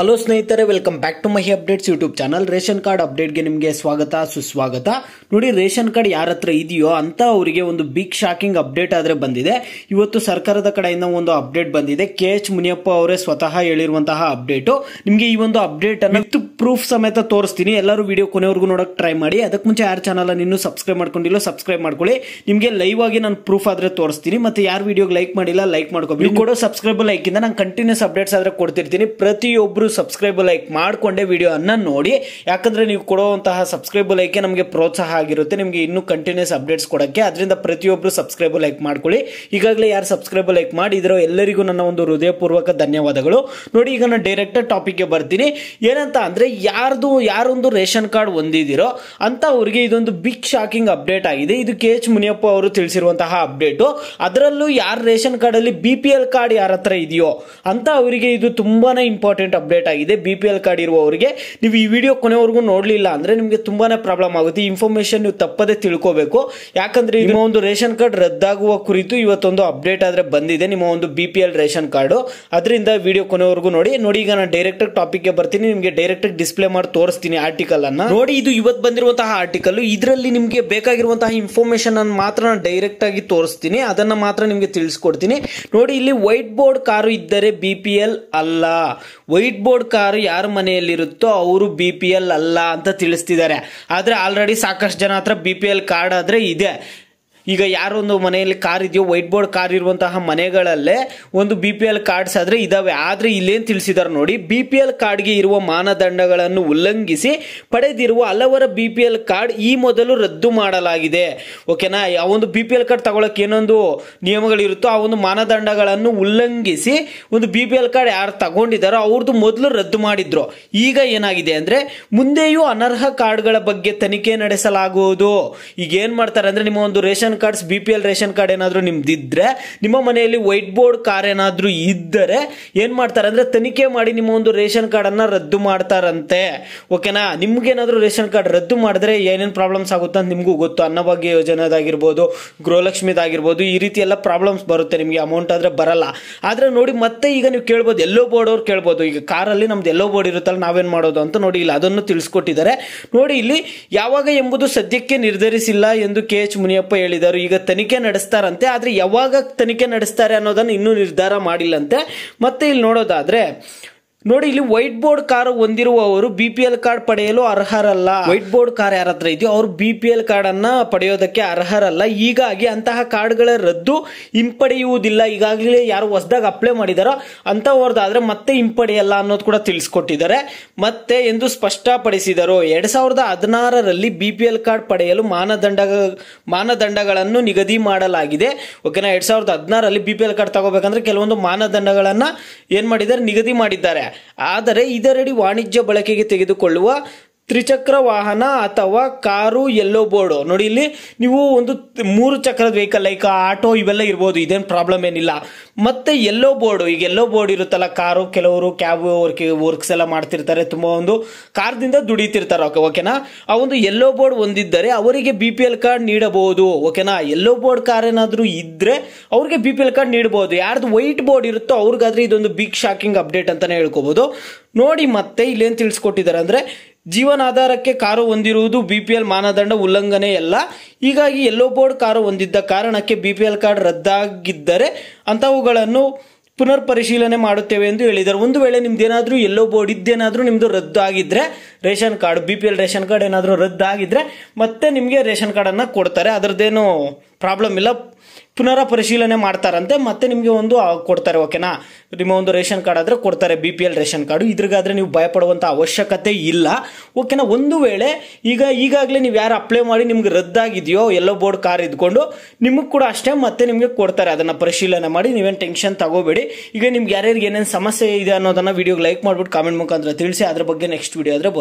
hello ಸ್ನೇಹಿತರೆ welcome back to Mahi updates YouTube channel ration card ಅಪ್ಡೇಟ್ಗೆ ನಿಮಗೆ ಸ್ವಾಗತ ಸುಸ್ವಾಗತ ನೋಡಿ ರೇಷನ್ ಕಾರ್ಡ್ ಯಾರ ಹತ್ರ ಇದೆಯೋ ಅಂತ ಅವರಿಗೆ ಒಂದು ಬಿಗ್ ಶಾಕಿಂಗ್ ಅಪ್ಡೇಟ್ ಆದರೆ ಬಂದಿದೆ ಇವತ್ತು ಸರ್ಕಾರದ ಕಡೆಯಿಂದ ಒಂದು ಅಪ್ಡೇಟ್ ಬಂದಿದೆ ಕೆ ಎಚ್ ಮುನಿಯಪ್ಪ ಅವರೇ ಸ್ವತಃ ಹೇಳಿರುವಂತಹ ಅಪ್ಡೇಟು ನಿಮಗೆ ಈ ಒಂದು ಅಪ್ಡೇಟ್ ಅನ್ನು ಪ್ರೂಫ್ ಸಮೇತ ತೋರಿಸ್ತೀನಿ ಎಲ್ಲರೂ ವಿಡಿಯೋ ಕೊನೆವರೆಗೂ ನೋಡೋಕೆ ಟ್ರೈ ಮಾಡಿ ಅದಕ್ಕೆ ಮುಂಚೆ ಯಾರ ಚಾನಲ್ ಇನ್ನೂ ಸಬ್ಸ್ಕ್ರೈಬ್ ಮಾಡ್ಕೊಂಡಿಲ್ಲ ಸಬ್ಸ್ಕ್ರೈಬ್ ಮಾಡ್ಕೊಳ್ಳಿ ನಿಮಗೆ ಲೈವ್ ಆಗಿ ನಾನು ಪ್ರೂಫ್ ಆದರೆ ತೋರಿಸ್ತೀನಿ ಮತ್ತೆ ಯಾರು ವಿಡಿಯೋಗೆ ಲೈಕ್ ಮಾಡಿಲ್ಲ ಲೈಕ್ ಮಾಡ್ಕೋಬೇಕು ಕೊಡೋ ಸಬ್ಸ್ಕ್ರೈಬ್ ಲೈಕಿಂದ ನಾನು ಕಂಟಿನ್ಯೂಸ್ ಅಪ್ಡೇಟ್ಸ್ ಆದರೆ ಕೊಡ್ತಿರ್ತೀನಿ ಪ್ರತಿಯೊಬ್ಬರು ಸಬ್ಸ್ಕ್ರೈಬ್ ಲೈಕ್ ಮಾಡಿಕೊಂಡೆ ಅನ್ನ ನೋಡಿ ಯಾಕಂದರೆ ನೀವು ಕೊಡುವಂತಹ ಸಬ್ಸ್ಕ್ರೈಬ್ ಲೈಕ್ ನಮಗೆ ಪ್ರೋತ್ಸಾಹ ಆಗಿರುತ್ತೆ ನಿಮಗೆ ಇನ್ನೂ ಕಂಟಿನ್ಯೂಸ್ ಅಪ್ಡೇಟ್ಸ್ ಕೊಡೋಕ್ಕೆ ಅದರಿಂದ ಪ್ರತಿಯೊಬ್ಬರು ಸಬ್ಸ್ಕ್ರೈಬ್ ಲೈಕ್ ಮಾಡ್ಕೊಳ್ಳಿ ಈಗಾಗಲೇ ಯಾರು ಸಬ್ಸ್ಕ್ರೈಬ್ ಲೈಕ್ ಮಾಡಿದಿರೋ ಎಲ್ಲರಿಗೂ ನನ್ನ ಒಂದು ಹೃದಯಪೂರ್ವಕ ಧನ್ಯವಾದಗಳು ನೋಡಿ ಈಗ ನಾನು ಡೈರೆಕ್ಟ್ ಟಾಪಿಕ್ಗೆ ಬರ್ತೀನಿ ಏನಂತ ಅಂದ್ರೆ ಯಾರ್ದು ಯಾರೊಂದು ರೇಷನ್ ಕಾರ್ಡ್ ಹೊಂದಿದಿರೋ ಅವರಿಗೆ ಇದೊಂದು ಬಿಗ್ ಶಾಕಿಂಗ್ ಅಪ್ಡೇಟ್ ಆಗಿದೆ ಇದು ಕೆ ಎಚ್ ಮುನಿಯಪ್ಪ ಅವರು ತಿಳಿಸಿರುವಂತಹ ಅಪ್ಡೇಟು ಅದರಲ್ಲೂ ಯಾರು ರೇಷನ್ ಕಾರ್ಡಲ್ಲಿ ಬಿ ಪಿ ಎಲ್ ಕಾರ್ಡ್ ಯಾರ ಹತ್ರ ಇದೆಯೋ ಅಂತ ಅವರಿಗೆ ಇದು ತುಂಬಾ ಇಂಪಾರ್ಟೆಂಟ್ ಅಪ್ಡೇಟ್ ಅಪ್ಡೇಟ್ ಆಗಿದೆ ಬಿ ಪಿ ಎಲ್ ಕಾರ್ಡ್ ಇರುವವರಿಗೆ ನೀವು ಈ ವಿಡಿಯೋ ಕೊನೆವರೆಗೂ ನೋಡಲಿಲ್ಲ ಅಂದರೆ ನಿಮಗೆ ತುಂಬಾ ಪ್ರಾಬ್ಲಮ್ ಆಗುತ್ತೆ ಈ ನೀವು ತಪ್ಪದೇ ತಿಳ್ಕೋಬೇಕು ಯಾಕಂದ್ರೆ ನಿಮ್ಮ ಒಂದು ರೇಷನ್ ಕಾರ್ಡ್ ರದ್ದಾಗುವ ಕುರಿತು ಇವತ್ತೊಂದು ಅಪ್ಡೇಟ್ ಆದರೆ ಬಂದಿದೆ ನಿಮ್ಮ ಒಂದು B P L ration card ಅದರಿಂದ ವಿಡಿಯೋ ಕೊನೆವರೆಗೂ ನೋಡಿ ನೋಡಿ ಈಗ ನಾನು ಡೈರೆಕ್ಟ್ ಟಾಪಿಕ್ಗೆ ಬರ್ತೀನಿ ನಿಮಗೆ ಡೈರೆಕ್ಟ್ ಡಿಸ್ಪ್ಲೇ ಮಾಡಿ ತೋರಿಸ್ತೀನಿ ಆರ್ಟಿಕಲ್ ಅನ್ನ ನೋಡಿ ಇದು ಇವತ್ತು ಬಂದಿರುವಂತಹ ಆರ್ಟಿಕಲ್ ಇದರಲ್ಲಿ ನಿಮಗೆ ಬೇಕಾಗಿರುವಂತಹ ಇನ್ಫಾರ್ಮೇಶನ್ ಅನ್ನು ಮಾತ್ರ ನಾನು ಡೈರೆಕ್ಟ್ ಆಗಿ ತೋರಿಸ್ತೀನಿ ಅದನ್ನ ಮಾತ್ರ ನಿಮಗೆ ತಿಳಿಸ್ಕೊಡ್ತೀನಿ ನೋಡಿ ಇಲ್ಲಿ ವೈಟ್ ಬೋರ್ಡ್ ಕಾರು ಇದ್ದರೆ ಬಿ ಪಿ ಎಲ್ ಅಲ್ಲ ವೈಟ್ ಬೋರ್ಡ್ ಕಾರು ಯಾರ ಮನೆಯಲ್ಲಿರುತ್ತೋ ಅವರು ಬಿ ಪಿ ಎಲ್ ಅಲ್ಲ ಅಂತ ತಿಳಿಸ್ತಿದ್ದಾರೆ ಆದರೆ ಆಲ್ರೆಡಿ ಸಾಕಷ್ಟು ಜನ ಹತ್ರ ಬಿ ಪಿ ಎಲ್ ಕಾರ್ಡ್ ಆದರೆ ಇದೆ ಈಗ ಯಾರೊಂದು ಮನೆಯಲ್ಲಿ ಕಾರ್ ಇದೆಯೋ ವೈಟ್ ಬೋರ್ಡ್ ಕಾರ್ ಇರುವಂತಹ ಮನೆಗಳಲ್ಲೇ ಒಂದು ಬಿ ಪಿ ಎಲ್ ಕಾರ್ಡ್ಸ್ ಆದರೆ ಇದಾವೆ ಆದರೆ ಇಲ್ಲೇನು ತಿಳಿಸಿದಾರೆ ನೋಡಿ ಬಿ ಪಿ ಎಲ್ ಕಾರ್ಡ್ಗೆ ಇರುವ ಮಾನದಂಡಗಳನ್ನು ಉಲ್ಲಂಘಿಸಿ ಪಡೆದಿರುವ ಹಲವರ ಬಿ ಪಿ ಎಲ್ ಕಾರ್ಡ್ ಈ ಮೊದಲು ರದ್ದು ಮಾಡಲಾಗಿದೆ ಓಕೆನಾ ಆ ಒಂದು ಬಿ ಪಿ ಎಲ್ ಕಾರ್ಡ್ ತಗೊಳಕ್ಕೆ ಏನೊಂದು ನಿಯಮಗಳಿರುತ್ತೋ ಆ ಒಂದು ಮಾನದಂಡಗಳನ್ನು ಉಲ್ಲಂಘಿಸಿ ಒಂದು ಬಿ ಪಿ ಎಲ್ ಕಾರ್ಡ್ ಯಾರು ತಗೊಂಡಿದ್ದಾರೋ ಅವ್ರದ್ದು ಮೊದಲು ರದ್ದು ಮಾಡಿದ್ರು ಈಗ ಏನಾಗಿದೆ ಅಂದರೆ ಮುಂದೆಯೂ ಅನರ್ಹ ಕಾರ್ಡ್ಗಳ ಬಗ್ಗೆ ತನಿಖೆ ನಡೆಸಲಾಗುವುದು ಈಗ ಏನು ಮಾಡ್ತಾರೆ ಅಂದರೆ ನಿಮ್ಮ ಒಂದು ration cards B P L ration card ಏನಾದರೂ ನಿಮ್ದಿದ್ರೆ ನಿಮ್ಮ ಮನೆಯಲ್ಲಿ ವೈಟ್ ಬೋರ್ಡ್ ಕಾರ್ ಏನಾದರೂ ಇದ್ದರೆ ಏನು ಮಾಡ್ತಾರೆ ಅಂದರೆ ತನಿಖೆ ಮಾಡಿ ನಿಮ್ಮ ಒಂದು ರೇಷನ್ ಕಾರ್ಡನ್ನು ರದ್ದು ಮಾಡ್ತಾರಂತೆ ಓಕೆನಾ ನಿಮಗೇನಾದರೂ ರೇಷನ್ ಕಾರ್ಡ್ ರದ್ದು ಮಾಡಿದ್ರೆ ಏನೇನು ಪ್ರಾಬ್ಲಮ್ಸ್ ಆಗುತ್ತೆ ಅಂತ ನಿಮಗೂ ಗೊತ್ತು ಅನ್ನಭಾಗ್ಯ ಯೋಜನೆದಾಗಿರ್ಬೋದು ಗೃಹಲಕ್ಷ್ಮಿದಾಗಿರ್ಬೋದು ಈ ರೀತಿ ಎಲ್ಲ ಪ್ರಾಬ್ಲಮ್ಸ್ ಬರುತ್ತೆ ನಿಮಗೆ ಅಮೌಂಟ್ ಆದರೆ ಬರಲ್ಲ ಆದರೆ ನೋಡಿ ಮತ್ತೆ ಈಗ ನೀವು ಕೇಳ್ಬೋದು ಎಲ್ಲೋ ಬೋರ್ಡ್ ಅವ್ರು ಕೇಳ್ಬೋದು ಈಗ ಕಾರಲ್ಲಿ ನಮ್ದು ಎಲ್ಲೋ ಬೋರ್ಡ್ ಇರುತ್ತಲ್ಲ ನಾವೇನು ಮಾಡೋದು ಅಂತ ನೋಡಿ ಇಲ್ಲ ಅದನ್ನು ತಿಳಿಸ್ಕೊಟ್ಟಿದ್ದಾರೆ ನೋಡಿ ಇಲ್ಲಿ ಯಾವಾಗ ಎಂಬುದು ಸದ್ಯಕ್ಕೆ ನಿರ್ಧರಿಸಿಲ್ಲ ಎಂದು ಕೆ ಎಚ್ ಮುನಿಯಪ್ಪ ಹೇಳಿದ್ದಾರೆ ಮಾಡಿದರು ಈಗ ತನಿಖೆ ನಡೆಸ್ತಾರಂತೆ ಆದರೆ ಯಾವಾಗ ತನಿಖೆ ನಡೆಸ್ತಾರೆ ಅನ್ನೋದನ್ನ ಇನ್ನೂ ನಿರ್ಧಾರ ಮಾಡಿಲ್ಲಂತೆ ಮತ್ತೆ ಇಲ್ಲಿ ನೋಡೋದಾದ್ರೆ ನೋಡಿ ಇಲ್ಲಿ ವೈಟ್ ಬೋರ್ಡ್ ಕಾರ್ ಹೊಂದಿರುವವರು ಬಿ ಪಿ ಎಲ್ ಕಾರ್ಡ್ ಪಡೆಯಲು ಅರ್ಹರಲ್ಲ ವೈಟ್ ಬೋರ್ಡ್ ಕಾರ್ ಯಾರ ಇದೆಯೋ ಅವರು ಬಿ ಪಿ ಎಲ್ ಕಾರ್ಡ್ ಅನ್ನ ಪಡೆಯೋದಕ್ಕೆ ಅರ್ಹರಲ್ಲ ಹೀಗಾಗಿ ಅಂತಹ ಕಾರ್ಡ್ಗಳ ರದ್ದು ಹಿಂಪಡೆಯುವುದಿಲ್ಲ ಈಗಾಗಲೇ ಯಾರು ಹೊಸದಾಗಿ ಅಪ್ಲೈ ಮಾಡಿದಾರೋ ಅಂತವರ್ದಾದ್ರೆ ಮತ್ತೆ ಹಿಂಪಡೆಯಲ್ಲ ಅನ್ನೋದು ಕೂಡ ತಿಳಿಸ್ಕೊಟ್ಟಿದ್ದಾರೆ ಮತ್ತೆ ಎಂದು ಸ್ಪಷ್ಟಪಡಿಸಿದರು ಎರಡ್ ಸಾವಿರದ ಹದಿನಾರರಲ್ಲಿ ಬಿ ಪಿ ಎಲ್ ಕಾರ್ಡ್ ಪಡೆಯಲು ಮಾನದಂಡ ಮಾನದಂಡಗಳನ್ನು ನಿಗದಿ ಮಾಡಲಾಗಿದೆ ಓಕೆನಾ ಎರಡ್ ಸಾವಿರದ ಹದಿನಾರಲ್ಲಿ ಬಿ ಪಿ ಎಲ್ ಕಾರ್ಡ್ ತಗೋಬೇಕಂದ್ರೆ ಕೆಲವೊಂದು ಮಾನದಂಡಗಳನ್ನ ಏನ್ ಮಾಡಿದ್ದಾರೆ ನಿಗದಿ ಮಾಡಿದ್ದಾರೆ ಆದರೆ ಇದರಡಿ ವಾಣಿಜ್ಯ ಬಳಕೆಗೆ ತೆಗೆದುಕೊಳ್ಳುವ ತ್ರಿಚಕ್ರ ವಾಹನ ಅಥವಾ ಕಾರು ಎಲ್ಲೋ ಬೋರ್ಡು ನೋಡಿ ಇಲ್ಲಿ ನೀವು ಒಂದು ಮೂರು ಚಕ್ರದ ವೆಹಿಕಲ್ ಲೈಕ್ ಆಟೋ ಇವೆಲ್ಲ ಇರ್ಬೋದು ಇದೇನು ಪ್ರಾಬ್ಲಮ್ ಏನಿಲ್ಲ ಮತ್ತೆ ಎಲ್ಲೋ ಬೋರ್ಡು ಈಗ ಎಲ್ಲೋ ಬೋರ್ಡ್ ಇರುತ್ತಲ್ಲ ಕಾರು ಕೆಲವರು ಕ್ಯಾಬ್ ವರ್ಕ್ ವರ್ಕ್ಸ್ ಎಲ್ಲ ಮಾಡ್ತಿರ್ತಾರೆ ತುಂಬ ಒಂದು ಕಾರ್ದಿಂದ ದುಡಿತಿರ್ತಾರೆ ಓಕೆ ಓಕೆನಾ ಆ ಒಂದು ಎಲ್ಲೋ ಬೋರ್ಡ್ ಒಂದಿದ್ದರೆ ಅವರಿಗೆ ಬಿ ಪಿ ಎಲ್ ಕಾರ್ಡ್ ನೀಡಬಹುದು ಓಕೆನಾ ಎಲ್ಲೋ ಬೋರ್ಡ್ ಕಾರ್ ಏನಾದರೂ ಇದ್ದರೆ ಅವ್ರಿಗೆ ಬಿ ಪಿ ಎಲ್ ಕಾರ್ಡ್ ನೀಡಬಹುದು ಯಾರ್ದು ವೈಟ್ ಬೋರ್ಡ್ ಇರುತ್ತೋ ಅವ್ರಿಗಾದ್ರೆ ಇದೊಂದು ಬಿಗ್ ಶಾಕಿಂಗ್ ಅಪ್ಡೇಟ್ ಅಂತಾನೆ ಹೇಳ್ಕೋಬಹುದು ನೋಡಿ ಮತ್ತೆ ಇಲ್ಲೇನು ತಿಳಿಸ್ಕೊಟ್ಟಿದ್ದಾರೆ ಅಂದರೆ ಜೀವನಾಧಾರಕ್ಕೆ ಕಾರು ಹೊಂದಿರುವುದು ಬಿಪಿಎಲ್ ಮಾನದಂಡ ಉಲ್ಲಂಘನೆಯಲ್ಲ ಹೀಗಾಗಿ ಎಲ್ಲೋ ಬೋರ್ಡ್ ಕಾರು ಹೊಂದಿದ್ದ ಕಾರಣಕ್ಕೆ ಬಿಪಿಎಲ್ ಕಾರ್ಡ್ ರದ್ದಾಗಿದ್ದರೆ ಅಂತವುಗಳನ್ನು ಪುನರ್ ಪರಿಶೀಲನೆ ಮಾಡುತ್ತೇವೆ ಎಂದು ಹೇಳಿದ್ದಾರೆ ಒಂದು ವೇಳೆ ನಿಮ್ದೇನಾದರೂ ಎಲ್ಲೋ ಬೋರ್ಡ್ ಇದ್ದೇನಾದರೂ ನಿಮ್ಮದು ಆಗಿದ್ರೆ ration card B P L ration card ಏನಾದರೂ ರದ್ದಾಗಿದ್ದರೆ ಮತ್ತೆ ನಿಮಗೆ ರೇಷನ್ ಕಾರ್ಡನ್ನು ಕೊಡ್ತಾರೆ ಅದರದ್ದೇನು ಪ್ರಾಬ್ಲಮ್ ಇಲ್ಲ ಪುನರ ಪರಿಶೀಲನೆ ಮಾಡ್ತಾರಂತೆ ಮತ್ತೆ ನಿಮಗೆ ಒಂದು ಕೊಡ್ತಾರೆ ಓಕೆನಾ ನಿಮ್ಮ ಒಂದು ರೇಷನ್ ಕಾರ್ಡ್ ಆದರೆ ಕೊಡ್ತಾರೆ B P L ration card ಇದ್ರಿಗಾದರೆ ನೀವು ಭಯಪಡುವಂಥ ಅವಶ್ಯಕತೆ ಇಲ್ಲ ಓಕೆನಾ ಒಂದು ವೇಳೆ ಈಗ ಈಗಾಗಲೇ ನೀವು ಯಾರು ಅಪ್ಲೈ ಮಾಡಿ ನಿಮ್ಗೆ ರದ್ದಾಗಿದೆಯೋ ಎಲ್ಲೋ ಬೋರ್ಡ್ ಕಾರ್ ಇದ್ಕೊಂಡು ನಿಮಗೆ ಕೂಡ ಅಷ್ಟೇ ಮತ್ತೆ ನಿಮಗೆ ಕೊಡ್ತಾರೆ ಅದನ್ನು ಪರಿಶೀಲನೆ ಮಾಡಿ ನೀವೇನು ಟೆನ್ಷನ್ ತಗೋಬೇಡಿ ಈಗ ನಿಮ್ಗೆ ಯಾರ್ಯಾರಿಗೆ ಏನೇನು ಸಮಸ್ಯೆ ಇದೆ ಅನ್ನೋದನ್ನು ವಿಡಿಯೋಗೆ ಲೈಕ್ ಮಾಡಿಬಿಟ್ಟು ಕಾಮೆಂಟ್ ಮುಖಾಂತರ ತಿಳಿಸಿ ಅದ್ರ ಬಗ್ಗೆ ನೆಕ್ಸ್ಟ್ ವಿಡಿಯೋ ಆದರೆ